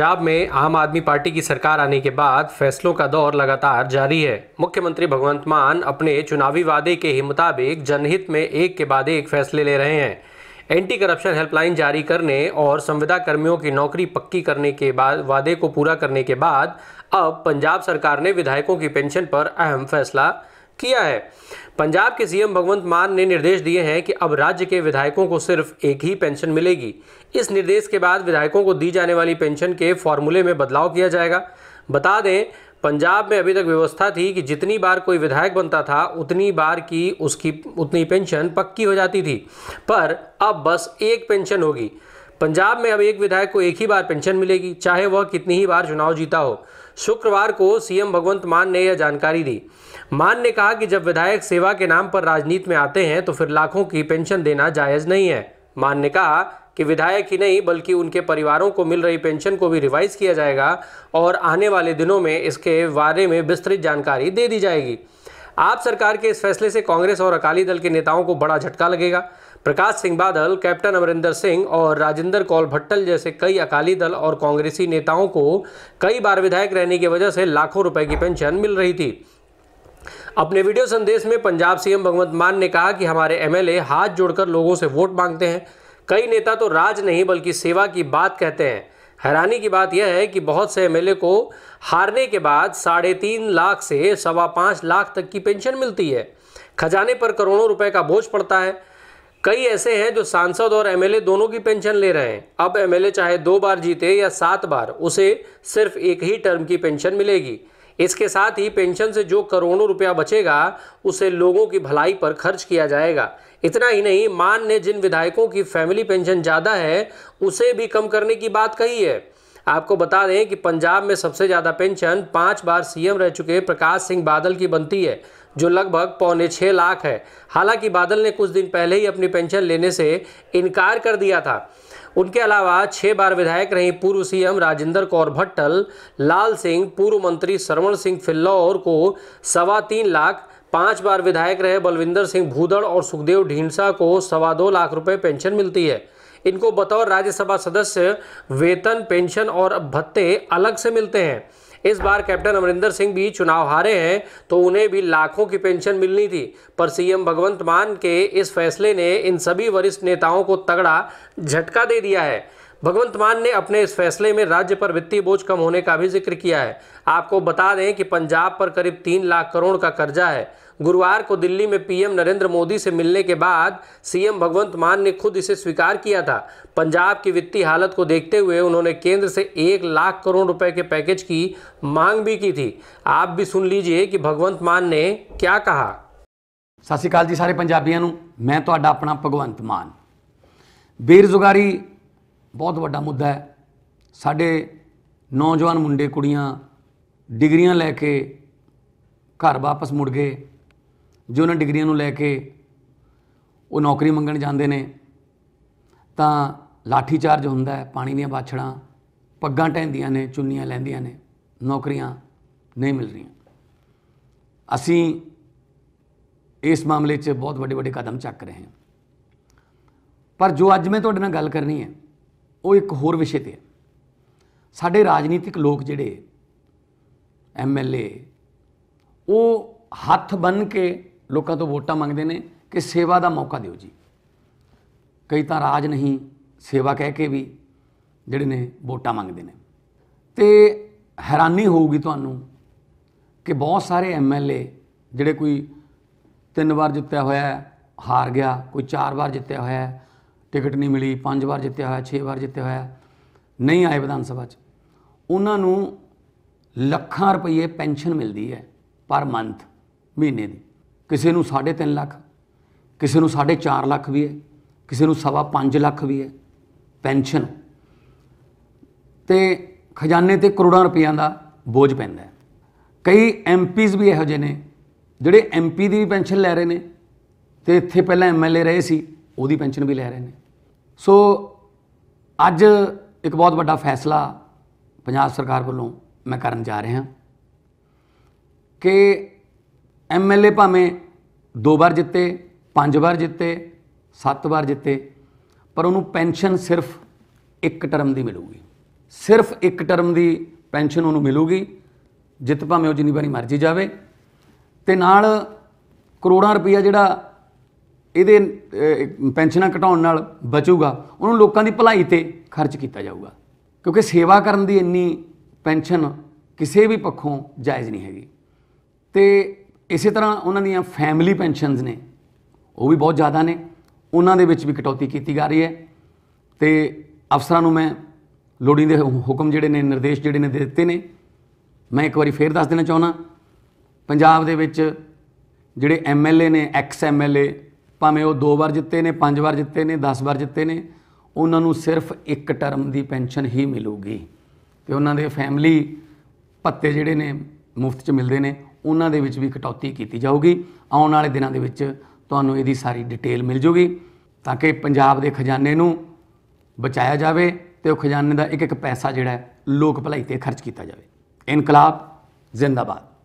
पंजाब में आम आदमी पार्टी की सरकार आने के बाद फैसलों का दौर लगातार जारी है मुख्यमंत्री भगवंत मान अपने चुनावी वादे के ही मुताबिक जनहित में एक के बाद एक फैसले ले रहे हैं एंटी करप्शन हेल्पलाइन जारी करने और संविदा कर्मियों की नौकरी पक्की करने के बाद वादे को पूरा करने के बाद अब पंजाब सरकार ने विधायकों की पेंशन पर अहम फैसला किया है पंजाब के सीएम भगवंत मान ने निर्देश दिए हैं कि अब राज्य के विधायकों को सिर्फ एक ही पेंशन मिलेगी इस निर्देश के बाद विधायकों को दी जाने वाली पेंशन के फॉर्मूले में बदलाव किया जाएगा बता दें पंजाब में अभी तक व्यवस्था थी कि जितनी बार कोई विधायक बनता था उतनी बार की उसकी उतनी पेंशन पक्की हो जाती थी पर अब बस एक पेंशन होगी पंजाब में अब एक विधायक को एक ही बार पेंशन मिलेगी चाहे वह कितनी ही बार चुनाव जीता हो शुक्रवार को सीएम भगवंत मान ने यह जानकारी दी मान ने कहा कि जब विधायक सेवा के नाम पर राजनीति में आते हैं तो फिर लाखों की पेंशन देना जायज़ नहीं है मान ने कहा कि विधायक ही नहीं बल्कि उनके परिवारों को मिल रही पेंशन को भी रिवाइज किया जाएगा और आने वाले दिनों में इसके बारे में विस्तृत जानकारी दे दी जाएगी आप सरकार के इस फैसले से कांग्रेस और अकाली दल के नेताओं को बड़ा झटका लगेगा प्रकाश सिंह बादल कैप्टन अमरिंदर सिंह और राजेंद्र कौल भट्टल जैसे कई अकाली दल और कांग्रेसी नेताओं को कई बार विधायक रहने की वजह से लाखों रुपए की पेंशन मिल रही थी अपने वीडियो संदेश में पंजाब सीएम भगवंत मान ने कहा कि हमारे एमएलए हाथ जोड़कर लोगों से वोट मांगते हैं कई नेता तो राज नहीं बल्कि सेवा की बात कहते हैं हैरानी की बात यह है कि बहुत से एमएलए को हारने के बाद साढ़े तीन लाख से सवा पाँच लाख तक की पेंशन मिलती है खजाने पर करोड़ों रुपए का बोझ पड़ता है कई ऐसे हैं जो सांसद और एमएलए दोनों की पेंशन ले रहे हैं अब एमएलए चाहे दो बार जीते या सात बार उसे सिर्फ एक ही टर्म की पेंशन मिलेगी इसके साथ ही पेंशन से जो करोड़ों रुपया बचेगा उसे लोगों की भलाई पर खर्च किया जाएगा इतना ही नहीं मान ने जिन विधायकों की फैमिली पेंशन ज़्यादा है उसे भी कम करने की बात कही है आपको बता दें कि पंजाब में सबसे ज़्यादा पेंशन पाँच बार सीएम रह चुके प्रकाश सिंह बादल की बनती है जो लगभग पौने छः लाख है हालांकि बादल ने कुछ दिन पहले ही अपनी पेंशन लेने से इनकार कर दिया था उनके अलावा छः बार विधायक रहीं पूर्व सीएम राजेंद्र कौर भट्टल लाल सिंह पूर्व मंत्री श्रवण सिंह फिल्लौर को सवा तीन लाख पांच बार विधायक रहे बलविंदर सिंह भूदड़ और सुखदेव ढींसा को सवा दो लाख रुपए पेंशन मिलती है इनको बतौर राज्यसभा सदस्य वेतन पेंशन और भत्ते अलग से मिलते हैं इस बार कैप्टन अमरिंदर सिंह भी चुनाव हारे हैं तो उन्हें भी लाखों की पेंशन मिलनी थी पर सीएम भगवंत मान के इस फैसले ने इन सभी वरिष्ठ नेताओं को तगड़ा झटका दे दिया है भगवंत मान ने अपने इस फैसले में राज्य पर वित्तीय बोझ कम होने का भी जिक्र किया है आपको बता दें कि पंजाब पर करीब तीन लाख करोड़ का कर्जा है गुरुवार को दिल्ली में पीएम नरेंद्र मोदी से मिलने के बाद सीएम भगवंत मान ने खुद इसे स्वीकार किया था पंजाब की वित्तीय हालत को देखते हुए उन्होंने केंद्र से एक लाख करोड़ रुपए के पैकेज की मांग भी की थी आप भी सुन लीजिए कि भगवंत मान ने क्या कहा सत श्रीकाल जी सारे पंजाबियों मैं तो अपना भगवंत मान बेरोजगारी ਬਹੁਤ ਵੱਡਾ ਮੁੱਦਾ ਹੈ ਸਾਡੇ ਨੌਜਵਾਨ ਮੁੰਡੇ ਕੁੜੀਆਂ ਡਿਗਰੀਆਂ ਲੈ ਕੇ ਘਰ ਵਾਪਸ ਮੁੜ ਗਏ ਜੋ ਉਹਨਾਂ ਡਿਗਰੀਆਂ ਨੂੰ ਲੈ ਕੇ ਉਹ ਨੌਕਰੀ ਮੰਗਣ ਜਾਂਦੇ ਨੇ ਤਾਂ ਲਾਠੀ ਚਾਰਜ ਹੁੰਦਾ ਹੈ ਪਾਣੀ ਦੀਆਂ ਬਾਛੜਾਂ ਪੱਗਾਂ ਟੈਂਦੀਆਂ ਨੇ ਚੁੰਨੀਆਂ ਲੈਂਦੀਆਂ ਨੇ ਨੌਕਰੀਆਂ ਨਹੀਂ ਮਿਲ ਰਹੀਆਂ ਅਸੀਂ ਇਸ ਮਾਮਲੇ 'ਚ ਬਹੁਤ ਵੱਡੇ ਵੱਡੇ ਕਦਮ ਚੱਕ ਰਹੇ ਹਾਂ ਪਰ ਜੋ ਅੱਜ ਮੈਂ ਤੁਹਾਡੇ ਨਾਲ ਗੱਲ ਕਰਨੀ ਹੈ ਉਹ ਇੱਕ ਹੋਰ ਵਿਸ਼ੇ ਤੇ ਹੈ ਸਾਡੇ ਰਾਜਨੀਤਿਕ ਲੋਕ ਜਿਹੜੇ ਐਮਐਲਏ ਉਹ ਹੱਥ ਬੰਨ ਕੇ ਲੋਕਾਂ ਤੋਂ ਵੋਟਾਂ ਮੰਗਦੇ ਨੇ ਕਿ ਸੇਵਾ ਦਾ ਮੌਕਾ ਦਿਓ ਜੀ ਕਈ ਤਾਂ ਰਾਜ ਨਹੀਂ ਸੇਵਾ ਕਹਿ ਕੇ ਵੀ ਜਿਹੜੇ ਨੇ ਵੋਟਾਂ ਮੰਗਦੇ ਨੇ ਤੇ ਹੈਰਾਨੀ ਹੋਊਗੀ ਤੁਹਾਨੂੰ ਕਿ ਬਹੁਤ ਸਾਰੇ ਐਮਐਲਏ ਜਿਹੜੇ ਕੋਈ ਤਿੰਨ ਵਾਰ ਜਿੱਤਿਆ ਹੋਇਆ ਹਾਰ ਗਿਆ ਕੋਈ ਚਾਰ ਵਾਰ ਜਿੱਤਿਆ ਹੋਇਆ ਟਿਕਟ ਨਹੀਂ ਮਿਲੀ ਪੰਜ ਵਾਰ ਜਿੱਤਿਆ ਹੋਇਆ ਛੇ ਵਾਰ ਜਿੱਤਿਆ ਹੋਇਆ ਨਹੀਂ ਆਏ ਵਿਧਾਨ ਸਭਾ 'ਚ ਉਹਨਾਂ ਨੂੰ ਲੱਖਾਂ ਰੁਪਏ ਪੈਨਸ਼ਨ ਮਿਲਦੀ ਹੈ ਪਰ ਮੰਥ ਮਹੀਨੇ ਦੀ ਕਿਸੇ ਨੂੰ 3.5 ਲੱਖ ਕਿਸੇ ਨੂੰ 4.5 ਲੱਖ ਵੀ ਹੈ ਕਿਸੇ ਨੂੰ 5.5 ਲੱਖ ਵੀ ਹੈ ਪੈਨਸ਼ਨ ਤੇ ਖਜ਼ਾਨੇ ਤੇ ਕਰੋੜਾਂ ਰੁਪਈਆਂ ਦਾ ਬੋਝ ਪੈਂਦਾ ਹੈ ਕਈ ਐਮਪੀਜ਼ ਵੀ ਇਹੋ ਜਿਹੇ ਨੇ ਜਿਹੜੇ ਐਮਪੀ ਦੀ ਵੀ ਪੈਨਸ਼ਨ ਲੈ ਰਹੇ ਨੇ ਤੇ ਇੱਥੇ ਪਹਿਲਾਂ ਐਮਐਲਏ ਰਹੇ ਸੀ ਉਹਦੀ ਪੈਨਸ਼ਨ ਵੀ ਲੈ ਰਹੇ ਨੇ ਸੋ ਅੱਜ ਇੱਕ ਬਹੁਤ ਵੱਡਾ ਫੈਸਲਾ ਪੰਜਾਬ ਸਰਕਾਰ ਵੱਲੋਂ ਮੈਂ ਕਰਨ ਜਾ ਰਿਹਾ ਕਿ ਐਮਐਲਏ ਭਾਵੇਂ ਦੋ ਵਾਰ ਜਿੱਤੇ ਪੰਜ ਵਾਰ ਜਿੱਤੇ ਸੱਤ ਵਾਰ ਜਿੱਤੇ ਪਰ ਉਹਨੂੰ ਪੈਨਸ਼ਨ ਸਿਰਫ ਇੱਕ ਟਰਮ ਦੀ ਮਿਲੂਗੀ ਸਿਰਫ ਇੱਕ ਟਰਮ ਦੀ ਪੈਨਸ਼ਨ ਉਹਨੂੰ ਮਿਲੂਗੀ ਜਿੱਤ ਭਾਵੇਂ ਉਹ ਜਿੰਨੀ ਵਾਰੀ ਮਰਜ਼ੀ ਜਾਵੇ ਤੇ ਨਾਲ ਕਰੋੜਾਂ ਰੁਪਈਆ ਜਿਹੜਾ ਇਹਦੇ ਪੈਨਸ਼ਨਾਂ ਘਟਾਉਣ ਨਾਲ ਬਚੂਗਾ ਉਹਨੂੰ ਲੋਕਾਂ ਦੀ ਭਲਾਈ ਤੇ ਖਰਚ ਕੀਤਾ ਜਾਊਗਾ ਕਿਉਂਕਿ ਸੇਵਾ ਕਰਨ ਦੀ ਇੰਨੀ ਪੈਨਸ਼ਨ ਕਿਸੇ ਵੀ ਪੱਖੋਂ ਜਾਇਜ਼ ਨਹੀਂ ਹੈਗੀ ਤੇ ਇਸੇ ਤਰ੍ਹਾਂ ਉਹਨਾਂ ਦੀਆਂ ਫੈਮਿਲੀ ਪੈਨਸ਼ਨਸ ਨੇ ਉਹ ਵੀ ਬਹੁਤ ਜ਼ਿਆਦਾ ਨੇ ਉਹਨਾਂ ਦੇ ਵਿੱਚ ਵੀ ਕਟੌਤੀ ਕੀਤੀ ਜਾ ਰਹੀ ਹੈ ਤੇ ਅਫਸਰਾਂ ਨੂੰ ਮੈਂ ਲੋੜੀਂਦੇ ਹੁਕਮ ਜਿਹੜੇ ਨੇ ਨਿਰਦੇਸ਼ ਜਿਹੜੇ ਨੇ ਦਿੱਤੇ ਨੇ ਮੈਂ ਇੱਕ ਵਾਰੀ ਫੇਰ ਦੱਸ ਦੇਣਾ ਚਾਹੁੰਦਾ ਪੰਜਾਬ ਦੇ ਵਿੱਚ ਜਿਹੜੇ ਐਮਐਲਏ ਨੇ ਐਕਸ ਐਮਐਲਏ ਭਾਵੇਂ ਉਹ ਦੋ ਵਾਰ ਜਿੱਤੇ ਨੇ ਪੰਜ ਵਾਰ ਜਿੱਤੇ ਨੇ 10 ਵਾਰ ਜਿੱਤੇ ਨੇ ਉਹਨਾਂ ਨੂੰ ਸਿਰਫ ਇੱਕ ਟਰਮ ਦੀ ਪੈਨਸ਼ਨ ਹੀ ਮਿਲੂਗੀ ਤੇ ਉਹਨਾਂ ਦੇ ਫੈਮਿਲੀ ਭੱਤੇ ਜਿਹੜੇ ਨੇ ਮੁਫਤ 'ਚ ਮਿਲਦੇ ਨੇ ਉਹਨਾਂ ਦੇ ਵਿੱਚ ਵੀ ਕਟੌਤੀ ਕੀਤੀ ਜਾਊਗੀ ਆਉਣ ਵਾਲੇ ਦਿਨਾਂ ਦੇ ਵਿੱਚ ਤੁਹਾਨੂੰ ਇਹਦੀ ਸਾਰੀ ਡਿਟੇਲ ਮਿਲ ਜੂਗੀ ਤਾਂ ਕਿ ਪੰਜਾਬ ਦੇ ਖਜ਼ਾਨੇ ਨੂੰ ਬਚਾਇਆ ਜਾਵੇ ਤੇ ਉਹ ਖਜ਼ਾਨੇ ਦਾ ਇੱਕ ਇੱਕ ਪੈਸਾ ਜਿਹੜਾ ਲੋਕ ਭਲਾਈ ਤੇ ਖਰਚ ਕੀਤਾ ਜਾਵੇ ਇਨਕਲਾਬ ਜ਼ਿੰਦਾਬਾਦ